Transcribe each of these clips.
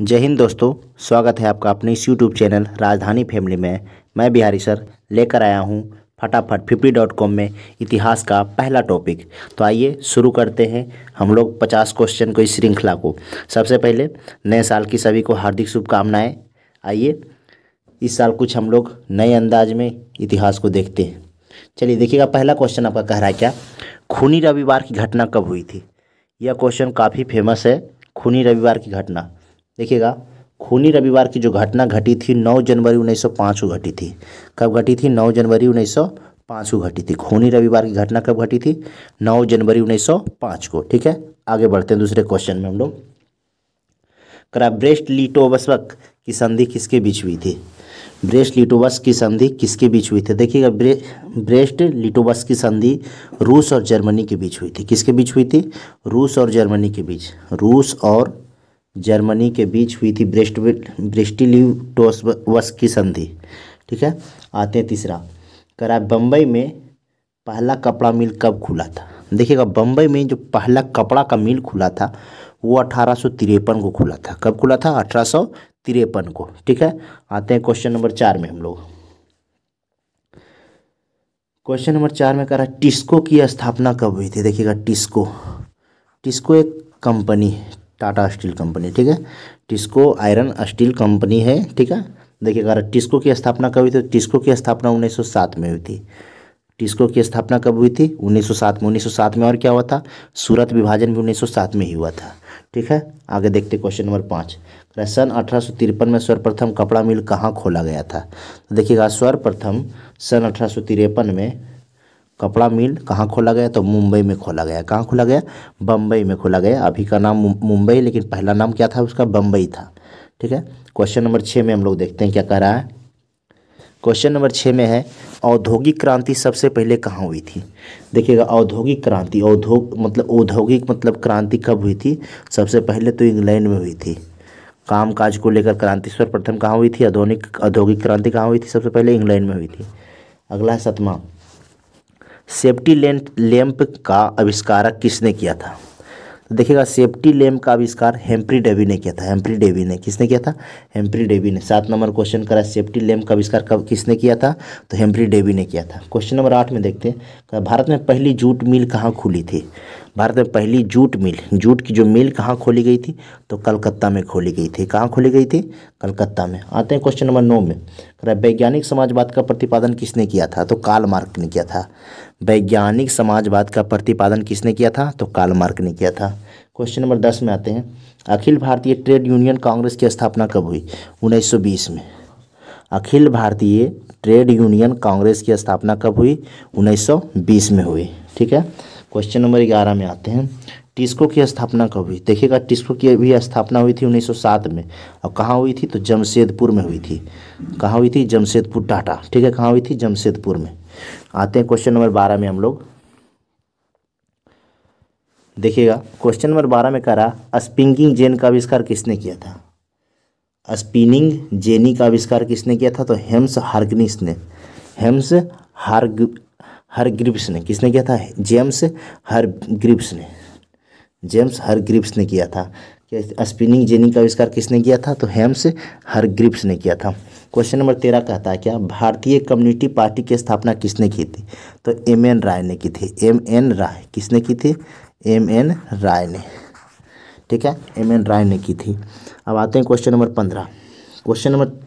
जय हिंद दोस्तों स्वागत है आपका अपने इस यूट्यूब चैनल राजधानी फैमिली में मैं बिहारी सर लेकर आया हूं फटाफट फिफ्टी डॉट कॉम में इतिहास का पहला टॉपिक तो आइए शुरू करते हैं हम लोग पचास क्वेश्चन को इस श्रृंखला को सबसे पहले नए साल की सभी को हार्दिक शुभकामनाएँ आइए इस साल कुछ हम लोग नए अंदाज में इतिहास को देखते हैं चलिए देखिएगा पहला क्वेश्चन आपका कह रहा है क्या खूनी रविवार की घटना कब हुई थी यह क्वेश्चन काफ़ी फेमस है खूनी रविवार की घटना देखिएगा खूनी रविवार की जो घटना घटी थी 9 जनवरी 1905 को घटी थी कब घटी थी 9 जनवरी 1905 को घटी थी खूनी रविवार की घटना कब घटी थी 9 जनवरी 1905 को ठीक है आगे बढ़ते हैं दूसरे क्वेश्चन में हम लोग करा ब्रेस्ट लिटोबस्वक की संधि किसके बीच हुई थी ब्रेस्ट लिटोबस की संधि किसके बीच हुई थी देखिएगा ब्रेस्ट लिटोबस की संधि रूस और जर्मनी के बीच हुई थी किसके बीच हुई थी रूस और जर्मनी के बीच रूस और जर्मनी के बीच हुई थी ब्रेस्ट ब्रेस्टिलीव टोस वस की संधि ठीक है आते हैं तीसरा करा बम्बई में पहला कपड़ा मिल कब खुला था देखिएगा बम्बई में जो पहला कपड़ा का मिल खुला था वो अठारह को खुला था कब खुला था अठारह को ठीक है आते हैं क्वेश्चन नंबर चार में हम लोग क्वेश्चन नंबर चार में कह रहा है टिस्को की स्थापना कब हुई थी देखिएगा टिस्को टिस्को एक कंपनी टाटा स्टील कंपनी ठीक है टिस्को आयरन स्टील कंपनी है ठीक है देखिए अगर टिस्को की स्थापना कब हुई थी टिस्को की स्थापना 1907 में हुई थी टिस्को की स्थापना कब हुई थी 1907 में 1907 में और क्या हुआ था सूरत विभाजन भी 1907 में ही हुआ था ठीक है आगे देखते क्वेश्चन नंबर पाँच सन अठारह में सर्वप्रथम कपड़ा मिल कहाँ खोला गया था तो देखिएगा सर्वप्रथम सन अठारह में कपड़ा मिल कहाँ खोला गया तो मुंबई में खोला गया कहाँ खोला गया बम्बई में खोला गया अभी का नाम मुंबई लेकिन पहला नाम क्या था उसका बम्बई था ठीक है क्वेश्चन नंबर छः में हम लोग देखते हैं क्या कह रहा है क्वेश्चन नंबर छः में है औद्योगिक क्रांति सबसे पहले कहाँ हुई थी देखिएगा औद्योगिक क्रांति औद्योग मतलब औद्योगिक मतलब क्रांति कब हुई थी सबसे पहले तो इंग्लैंड में हुई थी काम काज को लेकर क्रांति सर्वप्रथम कहाँ हुई थी आधुनिक औद्योगिक क्रांति कहाँ हुई थी सबसे पहले इंग्लैंड में हुई थी अगला है सतमा सेफ्टी लेंट लैंप का आविष्कार किसने किया था तो देखिएगा सेफ्टी लैंप का आविष्कार हेम्प्री डेवी ने किया था हेम्प्री डेवी ने किसने किया था हेम्प्री डेवी ने सात नंबर क्वेश्चन करा सेफ्टी लैंप का आविष्कार कब किसने किया था तो हेम्प्री डेवी ने किया था क्वेश्चन नंबर आठ में देखते हैं भारत में पहली जूट मिल कहाँ खुली थी भारत में पहली जूट मिल जूट की जो मिल कहाँ खोली गई थी तो कलकत्ता में खोली गई थी कहाँ खोली गई थी कलकत्ता में आते हैं क्वेश्चन नंबर नौ में वैज्ञानिक समाजवाद का प्रतिपादन किसने किया था तो काल मार्क ने किया था वैज्ञानिक समाजवाद का प्रतिपादन किसने किया था तो काल मार्क ने किया था क्वेश्चन नंबर दस में आते हैं अखिल भारतीय ट्रेड यूनियन कांग्रेस की स्थापना कब हुई उन्नीस में अखिल भारतीय ट्रेड यूनियन कांग्रेस की स्थापना कब हुई 1920 में हुई ठीक है क्वेश्चन नंबर ग्यारह में आते हैं टिस्को की स्थापना कब हुई देखिएगा टिस्को की भी स्थापना हुई थी 1907 में और कहाँ हुई थी तो जमशेदपुर में हुई थी कहाँ हुई थी जमशेदपुर टाटा ठीक है कहाँ हुई थी जमशेदपुर में आते हैं क्वेश्चन नंबर बारह में हम लोग देखिएगा क्वेश्चन नंबर बारह में कह रहा स्पिंगिंग जेन का आविष्कार किसने किया था स्पिनिंग जेनी का आविष्कार किसने किया था तो हेम्स हार्गनिस ने हेम्स हार्ग हर ग्रिप्स ने किसने किया था जेम्स हर ग्रिप्स ने जेम्स हर ग्रिप्स ने किया था क्या स्पिनिंग जेनी का आविष्कार किसने किया था तो हेम्स हर ग्रिप्स ने किया था क्वेश्चन नंबर तेरह कहता है क्या भारतीय कम्युनिटी पार्टी की स्थापना किसने की थी तो एम एन राय ने की थी एम एन राय किसने की थी एम एन राय ने ठीक है एम एन राय ने की थी अब आते हैं क्वेश्चन नंबर पंद्रह question number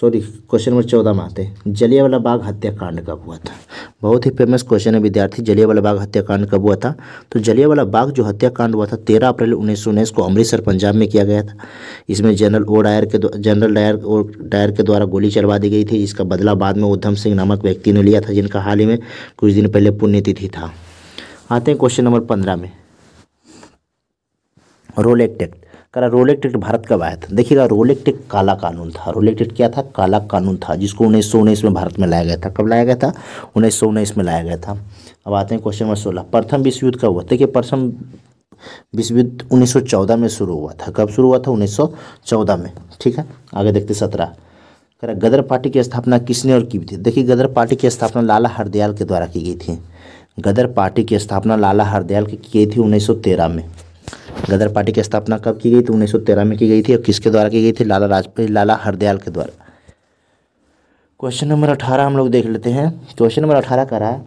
sorry question number चौदह में आते हैं जलियावाला बाग हत्याकांड कब हुआ था बहुत ही फेमस क्वेश्चन है विद्यार्थी जलियावाला बाग हत्याकांड कब हुआ था तो जलियावाला बाग जो हत्याकांड हुआ था तेरह अप्रैल उन्नीस सौ उन्नीस को अमृतसर पंजाब में किया गया था इसमें जनरल ओ डायर के जनरल डायर ओ डायर के द्वारा गोली चलवा दी गई थी इसका बदला बाद में उधम सिंह नामक व्यक्ति ने लिया था जिनका हाल ही में कुछ दिन पहले पुण्यतिथि था आते हैं क्वेश्चन नंबर पंद्रह में रोलेक्ट एक्ट करा रोलेक्ट एक्ट भारत कब आया था देखिएगा रोलेक्ट एक काला कानून था रोलेक्ट एक्ट क्या था काला कानून था जिसको उन्नीस सौ उन्नीस में भारत में लाया गया था कब लाया गया था उन्नीस सौ उन्नीस में लाया गया था अब आते हैं क्वेश्चन नंबर सोलह प्रथम विश्व युद्ध कब हुआ देखिए प्रथम विश्व युद्ध उन्नीस सौ चौदह में शुरू हुआ था कब शुरू हुआ था उन्नीस सौ चौदह में ठीक है आगे देखते सत्रह करा गदर पार्टी की स्थापना किसने और की थी देखिए गदर पार्टी की स्थापना लाला हरदयाल के द्वारा की गई थी गदर पार्टी की स्थापना लाला हरदयाल की गई थी उन्नीस सौ तेरह में गदर पार्टी की स्थापना कब की गई थी उन्नीस में की गई थी और किसके द्वारा की गई थी लाला राजपत लाला हरदयाल के द्वारा क्वेश्चन नंबर अठारह हम लोग देख लेते हैं क्वेश्चन नंबर अठारह का रहा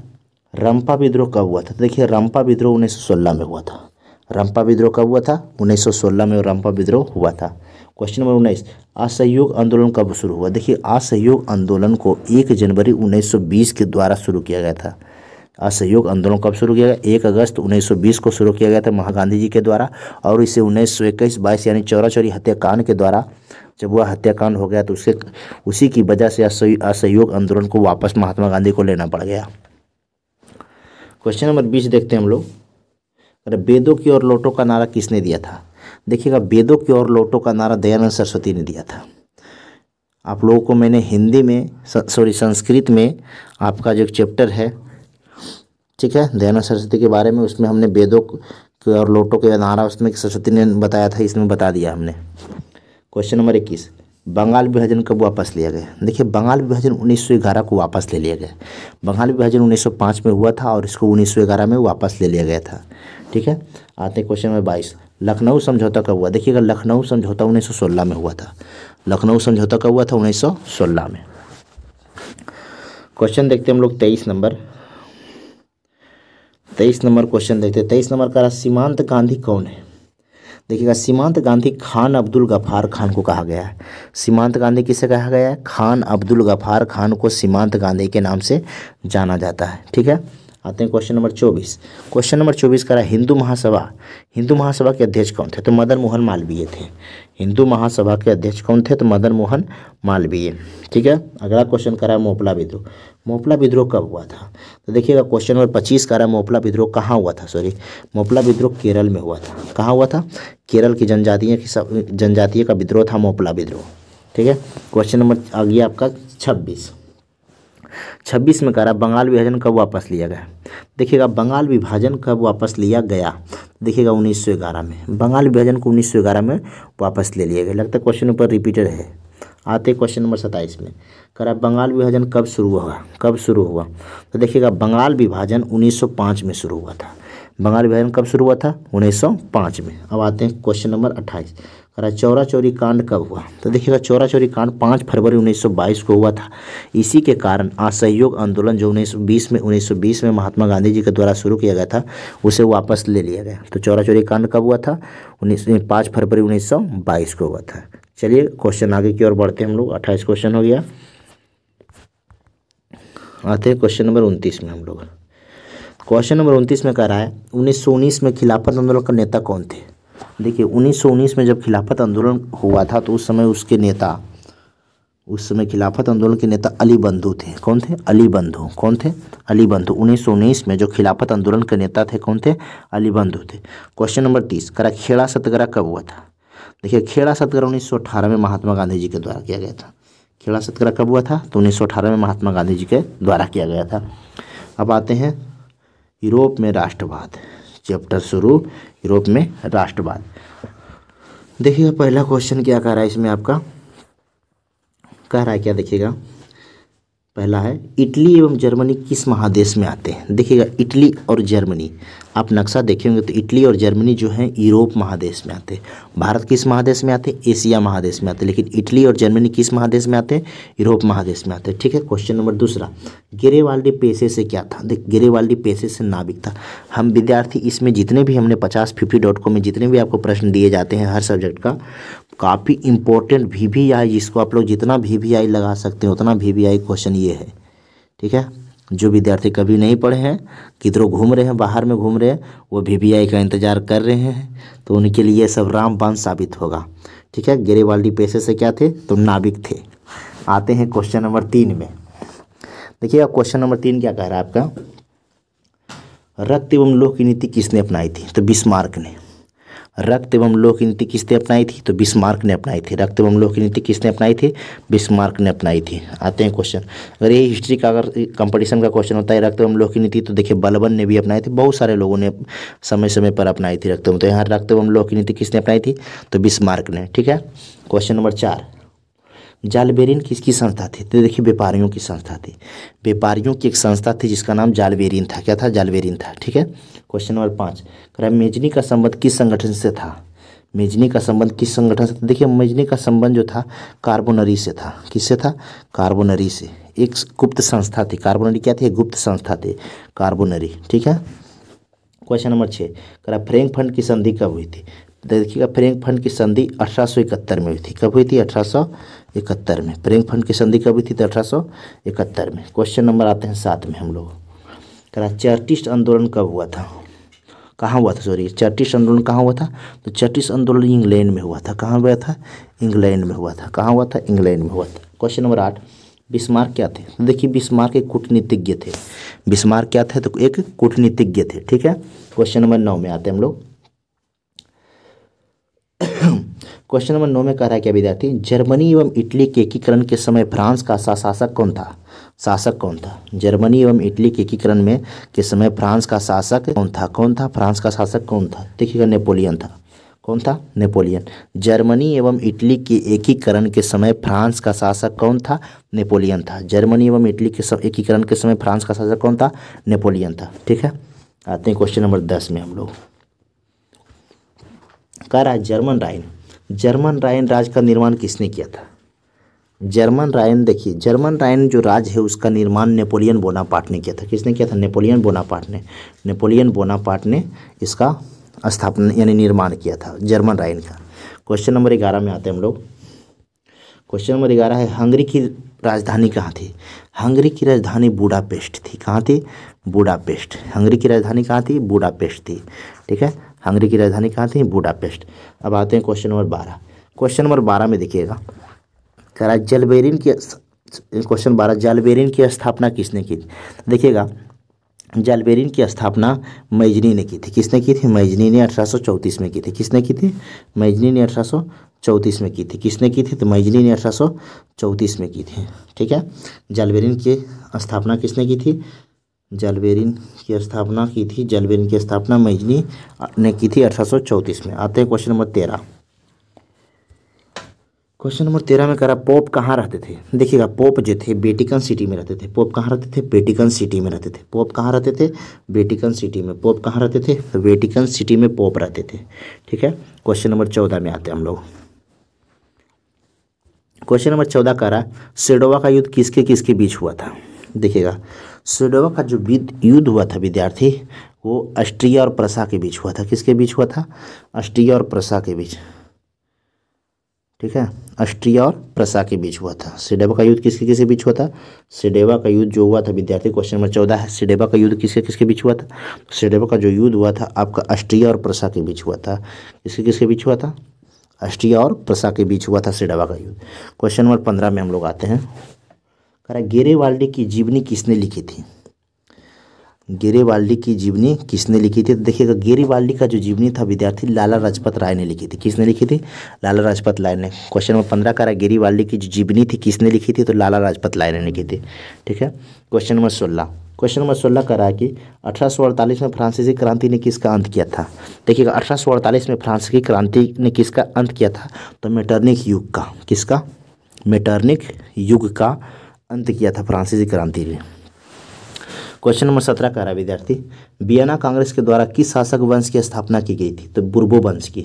रंपा विद्रोह कब हुआ था तो देखिए रंपा विद्रोह उन्नीस सौ सोलह में हुआ था रंपा विद्रोह कब हुआ था उन्नीस सौ सोलह में रंपा विद्रोह हुआ था क्वेश्चन नंबर उन्नीस असहयोग आंदोलन कब शुरू हुआ देखिए असहयोग आंदोलन को एक जनवरी उन्नीस के द्वारा शुरू किया गया था असहयोग आंदोलन कब शुरू किया गया एक अगस्त 1920 को शुरू किया गया था महा गांधी जी के द्वारा और इसे उन्नीस सौ इक्कीस बाईस यानी चौरा चौरी हत्याकांड के द्वारा जब वह हत्याकांड हो गया तो उसके उसी की वजह से असहयोग आंदोलन को वापस महात्मा गांधी को लेना पड़ गया क्वेश्चन नंबर बीस देखते हैं हम लोग अरे वेदों की ओर लोटो का नारा किसने दिया था देखिएगा वेदों की ओर लोटो का नारा दयानंद सरस्वती ने दिया था आप लोगों को मैंने हिंदी में सॉरी संस्कृत में आपका जो चैप्टर है ठीक है दयाना सरस्वती के बारे में उसमें हमने वेदों और लोटों के नारा उसमें सरस्वती ने बताया था इसमें बता दिया हमने क्वेश्चन नंबर इक्कीस बंगाल विभाजन कब वापस लिया गया देखिए बंगाल विभाजन 1911 को वापस ले लिया गया बंगाल विभाजन 1905 में हुआ था और इसको 1911 में वापस ले लिया गया था ठीक है आते हैं क्वेश्चन नंबर बाईस लखनऊ समझौता कब हुआ देखिएगा लखनऊ समझौता 1916 में हुआ था लखनऊ समझौता कब हुआ था 1916 में क्वेश्चन देखते हैं हम लोग तेईस नंबर तेईस नंबर क्वेश्चन देखते हैं तेईस नंबर का सीमांत गांधी कौन है देखिएगा सीमांत गांधी खान अब्दुल गफार खान को कहा गया है सीमांत गांधी किसे कहा गया है खान अब्दुल गफार खान को सीमांत गांधी के नाम से जाना जाता है ठीक है आते हैं क्वेश्चन नंबर चौबीस क्वेश्चन नंबर चौबीस करा हिंदू महासभा हिंदू महासभा के अध्यक्ष कौन थे तो मदन मोहन मालवीय थे हिंदू महासभा के अध्यक्ष कौन थे तो मदन मोहन मालवीय ठीक है अगला क्वेश्चन करा मोपला विद्रोह मोपला विद्रोह कब हुआ था तो देखिएगा क्वेश्चन नंबर पच्चीस करा मोपला विद्रोह कहाँ हुआ था सॉरी मोपला विद्रोह केरल में हुआ था कहाँ हुआ था केरल की जनजातीय की जनजातीय का विद्रोह था मोपला विद्रोह ठीक है क्वेश्चन नंबर आ गया आपका छब्बीस छब्बीस में कह रहा बंगाल विभाजन कब वापस लिया गया देखिएगा बंगाल विभाजन कब वापस लिया गया देखिएगा ग्यारह में बंगाल विभाजन को ग्यारह में वापस ले लिया गया लगता है क्वेश्चन ऊपर रिपीटेड है आते क्वेश्चन नंबर सत्ताईस में करा बंगाल विभाजन कब शुरू हुआ कब शुरू हुआ तो देखिएगा बंगाल विभाजन 1905 में शुरू हुआ था बंगाल विभाजन कब शुरू हुआ था 1905 में अब आते हैं क्वेश्चन नंबर अट्ठाईस करा चौरा चौरी कांड कब हुआ तो देखिएगा चौरा चौरी कांड पाँच फरवरी 1922 को हुआ था इसी के कारण असहयोग आंदोलन जो 1920 में 1920 में महात्मा गांधी जी के द्वारा शुरू किया गया था उसे वापस ले लिया गया तो चौरा चौरी कांड कब हुआ था उन्नीस पाँच फरवरी 1922 को हुआ था चलिए क्वेश्चन आगे की ओर बढ़ते हैं हम लोग अट्ठाईस क्वेश्चन हो गया आते हैं क्वेश्चन नंबर उनतीस में हम लोग क्वेश्चन नंबर उनतीस में कह रहा है उन्नीस में खिलाफत आंदोलन का नेता कौन थे देखिए 1919 में जब खिलाफत आंदोलन हुआ था तो उस समय उसके नेता उस समय खिलाफत आंदोलन के नेता अली बंधु थे कौन थे अली बंधु कौन थे अली बंधु 1919 में जो खिलाफत आंदोलन के नेता थे कौन थे अली बंधु थे क्वेश्चन नंबर तीस करा खेड़ा सत्याग्रह कब हुआ था देखिए खेड़ा सत्याग्रह उन्नीस में महात्मा गांधी जी के द्वारा किया गया था खेड़ा सत्याग्रह कब हुआ था तो उन्नीस में महात्मा गांधी जी के द्वारा किया गया था अब आते हैं यूरोप में राष्ट्रवाद चैप्टर शुरू यूरोप में राष्ट्रवाद देखिएगा पहला क्वेश्चन क्या कह रहा है इसमें आपका कह रहा है क्या देखिएगा पहला है इटली एवं जर्मनी किस महादेश में आते हैं देखिएगा इटली और जर्मनी आप नक्शा देखेंगे तो इटली और जर्मनी जो है यूरोप महादेश में आते हैं भारत किस महादेश में आते हैं एशिया महादेश में आते हैं लेकिन इटली और जर्मनी किस महादेश में आते हैं यूरोप महादेश में आते हैं ठीक है क्वेश्चन नंबर दूसरा वाली पेशे से क्या था देख वाली पेशे से नाविक था हम विद्यार्थी इसमें जितने भी हमने पचास फिफ्टी डॉट कॉम में जितने भी आपको प्रश्न दिए जाते हैं हर सब्जेक्ट का काफ़ी इंपॉर्टेंट वी वी आई जिसको आप लोग जितना वी वी आई लगा सकते हैं उतना वी वी आई क्वेश्चन ये है ठीक है जो विद्यार्थी कभी नहीं पढ़े हैं किधरों घूम रहे हैं बाहर में घूम रहे हैं वो वी का इंतज़ार कर रहे हैं तो उनके लिए सब रामबान साबित होगा ठीक है वाली पेशे से क्या थे तो नाविक थे आते हैं क्वेश्चन नंबर तीन में देखिएगा क्वेश्चन नंबर तीन क्या कह रहा है आपका रक्त एवं लोह की नीति किसने अपनाई थी तो बिस्मार्क ने रक्त एवं लोह की नीति किसने अपनाई थी तो बिस्मार्क ने अपनाई थी रक्त एवं लोह की नीति किसने अपनाई थी बिस्मार्क ने अपनाई थी आते हैं क्वेश्चन अगर ये हिस्ट्री का अगर कंपटीशन का क्वेश्चन होता है रक्त एवं लोह की नीति तो देखिए बलबन ने भी अपनाई थी बहुत सारे लोगों ने समय समय पर अपनाई थी रक्त एवं तो यहाँ रक्त एवं लोह की नीति किसने अपनाई थी तो बिस्मार्क ने ठीक है क्वेश्चन नंबर चार जालबेरिन किसकी संस्था थी तो देखिए व्यापारियों की संस्था थी व्यापारियों की एक संस्था थी जिसका नाम जालबेरिन था क्या था जालबेरिन था ठीक है क्वेश्चन नंबर पाँच कह मेजनी का संबंध किस संगठन से था मेजनी का संबंध किस संगठन से था देखिए मेजनी का संबंध जो था कार्बोनरी से था किससे था कार्बोनरी से एक गुप्त संस्था थी कार्बोनरी क्या थी गुप्त संस्था थी कार्बोनरी ठीक है क्वेश्चन नंबर छः करा फ्रेंक फंड की संधि कब हुई थी तो देखिएगा फ्रेंक फंड की संधि अठारह में हुई थी कब हुई थी अठारह इकहत्तर में प्रेम फंड की संधि कभी थी अठारह इकहत्तर में क्वेश्चन नंबर आते हैं सात में हम लोग करा चर्टिस्ट आंदोलन कब हुआ था कहाँ हुआ था सॉरी चर्टिस्ट आंदोलन कहाँ हुआ था तो चर्टिस आंदोलन इंग्लैंड में हुआ था कहाँ हुआ था इंग्लैंड में हुआ था कहाँ हुआ था इंग्लैंड में हुआ था क्वेश्चन नंबर आठ बिस्मार्क क्या थे तो देखिए बिस्मार्क एक कूटनीतिज्ञ थे बिस्मार्क क्या थे तो एक कूटनीतिज्ञ थे ठीक है क्वेश्चन नंबर नौ में आते हैं हम लोग क्वेश्चन नंबर नौ में कह रहा है क्या विद्यार्थी जर्मनी एवं इटली के एकीकरण के समय फ्रांस का शासक कौन था शासक कौन था जर्मनी एवं इटली के एकीकरण में के समय फ्रांस का शासक कौन था कौन था फ्रांस का शासक कौन था देखिएगा नेपोलियन था कौन था नेपोलियन जर्मनी एवं इटली के एकीकरण के समय फ्रांस का शासक कौन था नेपोलियन था जर्मनी एवं इटली के एकीकरण के समय फ्रांस का शासक कौन था नेपोलियन था ठीक है आते हैं क्वेश्चन नंबर दस में हम लोग कह रहा है जर्मन राइन जर्मन रायन राज का निर्माण किसने किया था जर्मन रायन देखिए जर्मन रायन जो राज है उसका निर्माण नेपोलियन बोनापार्ट ने किया था किसने किया था नेपोलियन बोनापार्ट ने नेपोलियन बोनापार्ट ने इसका स्थापना यानी निर्माण किया था जर्मन रायन का क्वेश्चन नंबर ग्यारह में आते हैं हम लोग क्वेश्चन नंबर ग्यारह है हंगरी की राजधानी कहाँ थी हंगरी की राजधानी बूढ़ा थी कहाँ थी बूढ़ापेस्ट हंगरी की राजधानी कहाँ थी बूढ़ा थी ठीक है हंगरी की राजधानी कहाँ थी बूडापेस्ट अब आते हैं क्वेश्चन नंबर बारह क्वेश्चन नंबर बारह में देखिएगा करा जलबेरिन की क्वेश्चन बारह जलबेरिन की स्थापना किसने की देखिएगा जालबेरिन की स्थापना मैजनी ने की थी किसने की थी मैजनी ने अठारह में की थी किसने की थी मैजनी ने अठारह में की थी किसने की थी तो मैजनी ने अठारह सौ में की थी ठीक है जलबेरिन की स्थापना किसने की थी जलबेरिन की स्थापना की थी जलबेरिन की स्थापना मैजनी ने की थी अठारह में आते हैं क्वेश्चन नंबर तेरह क्वेश्चन नंबर तेरह में करा पोप कहाँ रहते थे देखिएगा पोप जो थे बेटिकन सिटी में रहते थे पोप कहाँ रहते थे बेटिकन सिटी में रहते थे पोप कहाँ रहते थे बेटिकन सिटी में पोप कहाँ रहते थे बेटिकन सिटी में पोप रहते थे ठीक है क्वेश्चन नंबर चौदह में आते हैं हम लोग क्वेश्चन नंबर चौदह कह रहा सेडोवा का युद्ध किसके किसके बीच हुआ था देखिएगा स्वेडोवा का जो युद्ध हुआ था विद्यार्थी वो ऑस्ट्रिया और प्रसा के बीच हुआ था किसके बीच हुआ था ऑस्ट्रिया और प्रसा के बीच ठीक है ऑस्ट्रिया और प्रसा के बीच हुआ था सिडेवा का युद्ध किसके किसके बीच हुआ था सिडेवा का युद्ध जो हुआ था विद्यार्थी क्वेश्चन नंबर चौदह है सिडेवा का युद्ध किसके किसके बीच हुआ था सिडेवा का जो युद्ध हुआ था आपका ऑस्ट्रिया और प्रसा के बीच हुआ था किसके किसके बीच हुआ था ऑस्ट्रिया और प्रसा के बीच हुआ था सिडेवा का युद्ध क्वेश्चन नंबर पंद्रह में हम लोग आते हैं हमारा गेरेवाल्डी की जीवनी किसने लिखी थी गेरेवाल्डी की जीवनी किसने लिखी थी तो देखिएगा गेरेवाल्डी का जो जीवनी था विद्यार्थी लाला लाजपत राय ने लिखी थी किसने लिखी थी लाला लाजपत राय ने क्वेश्चन नंबर पंद्रह का रहा गेरेवाल्डी की जो जीवनी थी किसने लिखी थी तो लाला लाजपत राय ने लिखी थी ठीक है क्वेश्चन नंबर सोलह क्वेश्चन नंबर सोलह का रहा कि अठारह में फ्रांसीसी क्रांति ने किसका अंत किया था देखिएगा अठारह में फ्रांसीसी क्रांति ने किसका अंत किया था तो मेटर्निक युग का किसका मेटर्निक युग का अंत किया था फ्रांसीसी क्रांति ने क्वेश्चन नंबर सत्रह कह रहा विद्यार्थी बियाना कांग्रेस के द्वारा किस शासक वंश की स्थापना की गई थी तो बुर्बो वंश की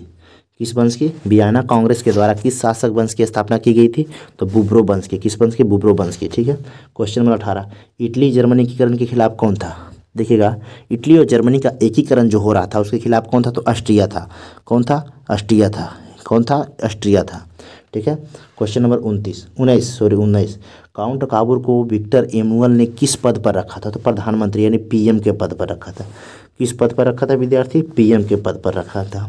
किस वंश की बियाना कांग्रेस के द्वारा किस शासक वंश की स्थापना की गई थी तो बुब्रो वंश की किस वंश की बुब्रो वंश की ठीक है क्वेश्चन नंबर अठारह इटली जर्मनीकरण के खिलाफ कौन था देखिएगा इटली और जर्मनी का एकीकरण जो हो रहा था उसके खिलाफ कौन था तो ऑस्ट्रिया था कौन था ऑस्ट्रिया था कौन था ऑस्ट्रिया था ठीक है क्वेश्चन नंबर उनतीस उन्नीस सॉरी उन्नीस काउंट काबुर को विक्टर एमुअल ने किस पद पर रखा था तो प्रधानमंत्री यानी पीएम के पद पर रखा था किस पद पर रखा था विद्यार्थी पीएम के पद पर रखा था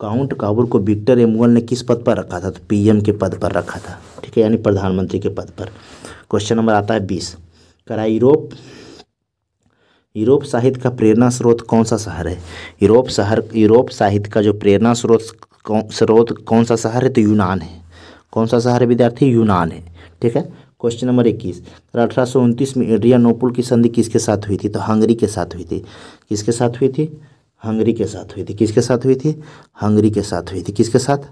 काउंट काबुर को विक्टर एमुअल ने किस पद पर रखा था तो पीएम के पद पर रखा था ठीक है यानी प्रधानमंत्री के पद पर क्वेश्चन नंबर आता है बीस करा यूरोप यूरोप साहित्य का प्रेरणा स्रोत कौन सा शहर है यूरोप शहर यूरोप साहित्य का जो प्रेरणा स्रोत स्रोत कौन सा शहर है तो यूनान है कौन सा शहर है विद्यार्थी यूनान है ठीक है क्वेश्चन नंबर इक्कीस अठारह सौ उनतीस में एड्रियानोपुल की संधि किसके साथ हुई थी तो हंगरी के साथ हुई थी किसके साथ हुई थी हंगरी के साथ हुई थी किसके साथ हुई थी हंगरी के साथ हुई थी किसके साथ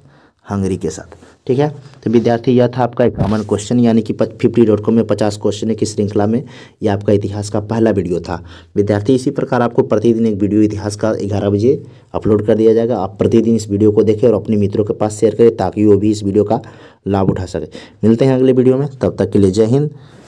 हंगरी के साथ ठीक है तो विद्यार्थी यह था आपका एक कॉमन क्वेश्चन यानी कि फिफ्टी डॉट कॉम में पचास क्वेश्चन की श्रृंखला में यह आपका इतिहास का पहला वीडियो था विद्यार्थी इसी प्रकार आपको प्रतिदिन एक वीडियो इतिहास का ग्यारह बजे अपलोड कर दिया जाएगा आप प्रतिदिन इस वीडियो को देखें और अपने मित्रों के पास शेयर करें ताकि वो भी इस वीडियो का लाभ उठा सके मिलते हैं अगले वीडियो में तब तक के लिए जय हिंद